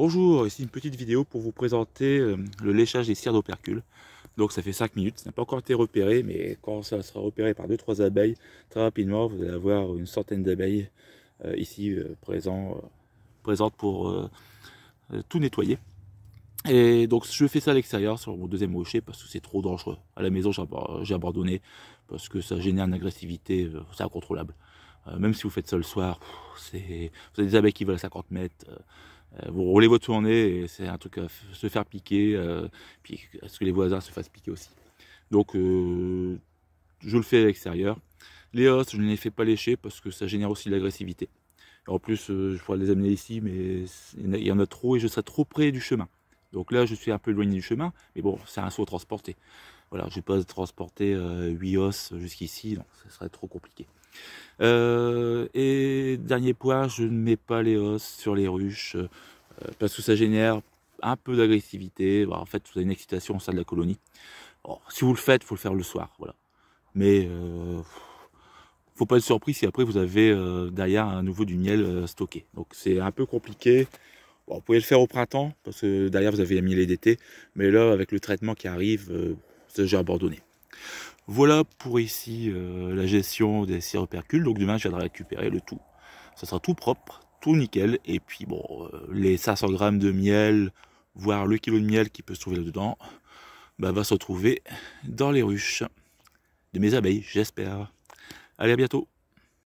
Bonjour, ici une petite vidéo pour vous présenter euh, le léchage des cires d'opercule Donc ça fait 5 minutes, ça n'a pas encore été repéré, mais quand ça sera repéré par 2-3 abeilles, très rapidement vous allez avoir une centaine d'abeilles euh, ici euh, présentes pour tout nettoyer. Et donc je fais ça à l'extérieur sur mon deuxième rocher parce que c'est trop dangereux. À la maison j'ai abandonné parce que ça génère une agressivité, c'est incontrôlable. Euh, même si vous faites ça le soir, vous avez des abeilles qui veulent à 50 mètres, euh, euh, vous roulez votre tournée et c'est un truc à se faire piquer, puis à ce que les voisins se fassent piquer aussi. Donc je le fais à l'extérieur. Les os, je ne les fais pas lécher parce que ça génère aussi de l'agressivité. En plus, je pourrais les amener ici, mais il y en a trop et je serais trop près du chemin. Donc là, je suis un peu éloigné du chemin, mais bon, c'est un saut transporté. Voilà, je n'ai pas transporter euh, 8 os jusqu'ici, donc ce serait trop compliqué. Euh, et dernier point, je ne mets pas les os sur les ruches euh, parce que ça génère un peu d'agressivité. Bah, en fait, vous avez une excitation au sein de la colonie. si vous le faites, il faut le faire le soir. voilà. Mais euh, faut pas être surpris si après vous avez derrière un nouveau du miel stocké. Donc c'est un peu compliqué. vous pouvez le faire au printemps parce que derrière vous avez mis les d'été. Mais là, avec le traitement qui arrive, j'ai abandonné. Voilà pour ici euh, la gestion des opercules. Donc demain, je viendrai récupérer le tout. Ça sera tout propre, tout nickel. Et puis, bon, euh, les 500 grammes de miel, voire le kilo de miel qui peut se trouver là-dedans, bah, va se retrouver dans les ruches de mes abeilles, j'espère. Allez, à bientôt